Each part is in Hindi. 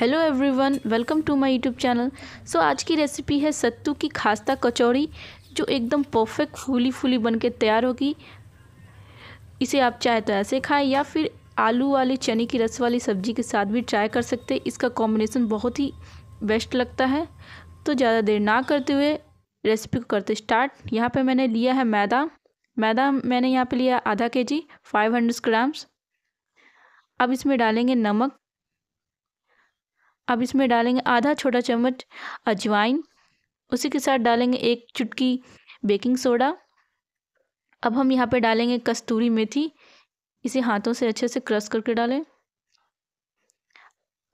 hello everyone welcome to my YouTube channel so आज की रेसिपी है सत्तू की खास्ता कचौड़ी जो एकदम परफेक्ट फूली फूली बन के तैयार होगी इसे आप चाहे तो ऐसे खाएं या फिर आलू वाले चने की रस वाली सब्जी के साथ भी ट्राई कर सकते हैं इसका कॉम्बिनेसन बहुत ही बेस्ट लगता है तो ज़्यादा देर ना करते हुए रेसिपी को करते स्टार्ट यहाँ पर मैंने लिया है मैदा मैदा मैंने यहाँ पर लिया आधा के जी फाइव ग्राम्स अब इसमें डालेंगे नमक अब इसमें डालेंगे आधा छोटा चम्मच अजवाइन उसी के साथ डालेंगे एक चुटकी बेकिंग सोडा अब हम यहाँ पे डालेंगे कस्तूरी मेथी इसे हाथों से अच्छे से क्रश करके डालें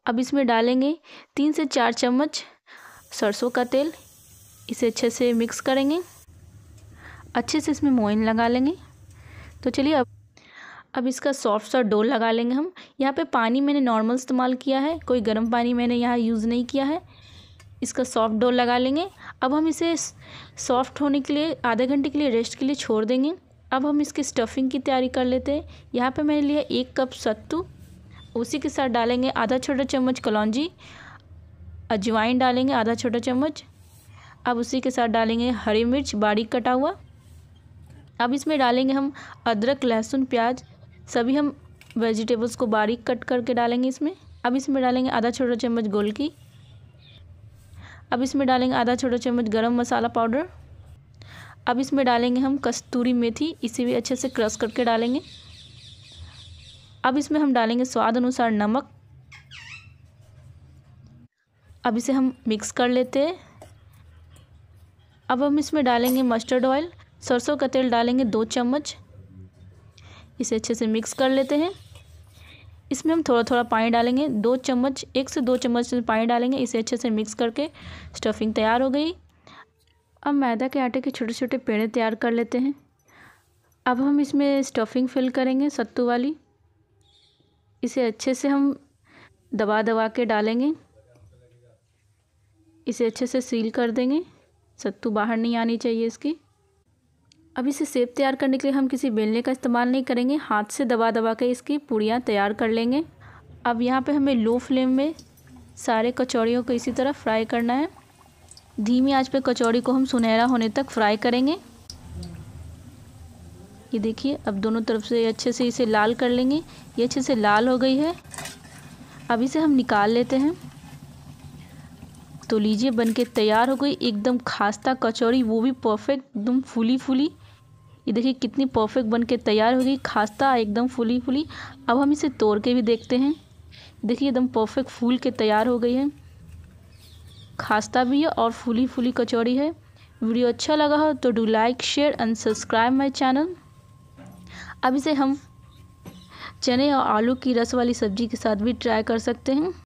अब इसमें डालेंगे तीन से चार चम्मच सरसों का तेल इसे अच्छे से मिक्स करेंगे अच्छे से इसमें मोइन लगा लेंगे तो चलिए अब अब इसका सॉफ्ट सा डोल लगा लेंगे हम यहाँ पे पानी मैंने नॉर्मल इस्तेमाल किया है कोई गर्म पानी मैंने यहाँ यूज़ नहीं किया है इसका सॉफ्ट डोल लगा लेंगे अब हम इसे सॉफ्ट होने के लिए आधे घंटे के लिए रेस्ट के लिए छोड़ देंगे अब हम इसकी स्टफिंग की तैयारी कर लेते हैं यहाँ पर मैंने लिया एक कप सत्तू उसी के साथ डालेंगे आधा छोटा चम्मच कलौजी अजवाइन डालेंगे आधा छोटा चम्मच अब उसी के साथ डालेंगे हरी मिर्च बारीक कटा हुआ अब इसमें डालेंगे हम अदरक लहसुन प्याज सभी हम वेजिटेबल्स को बारीक कट करके डालेंगे इसमें अब इसमें डालेंगे आधा छोटा चम्मच गोल की अब इसमें डालेंगे आधा छोटा चम्मच गरम मसाला पाउडर अब इसमें डालेंगे हम कस्तूरी मेथी इसे भी अच्छे से क्रश करके डालेंगे अब इसमें हम डालेंगे स्वाद अनुसार नमक अब इसे हम मिक्स कर लेते हैं अब हम इसमें डालेंगे मस्टर्ड ऑयल सरसों का तेल डालेंगे दो चम्मच इसे अच्छे से मिक्स कर लेते हैं इसमें हम थोड़ा थोड़ा पानी डालेंगे दो चम्मच एक से दो चम्मच पानी डालेंगे इसे अच्छे से मिक्स करके स्टफिंग तैयार हो गई अब मैदा के आटे के छोटे छोटे पेड़े तैयार कर लेते हैं अब हम इसमें स्टफिंग फिल करेंगे सत्तू वाली इसे अच्छे से हम दबा दबा के डालेंगे इसे अच्छे से सील कर देंगे सत्तू बाहर नहीं आनी चाहिए इसकी अब इसे सेब तैयार करने के लिए हम किसी बेलने का इस्तेमाल नहीं करेंगे हाथ से दबा दबा के इसकी पूड़ियाँ तैयार कर लेंगे अब यहाँ पे हमें लो फ्लेम में सारे कचौड़ियों को इसी तरह फ्राई करना है धीमी आंच पे कचौड़ी को हम सुनहरा होने तक फ्राई करेंगे ये देखिए अब दोनों तरफ से अच्छे से इसे लाल कर लेंगे ये अच्छे से लाल हो गई है अब इसे हम निकाल लेते हैं तो लीजिए बनके तैयार हो गई एकदम खास्ता कचौड़ी वो भी परफेक्ट एकदम फूली फूली ये देखिए कितनी परफेक्ट बन के तैयार हो गई खास्ता एकदम फूली फूली अब हम इसे तोड़ के भी देखते हैं देखिए एकदम परफेक्ट फूल के तैयार हो गई है खास्ता भी है और फूली फूली कचौड़ी है वीडियो अच्छा लगा हो तो do like share and subscribe my channel अब इसे हम चने और आलू की रस वाली सब्ज़ी के साथ भी ट्राई कर सकते हैं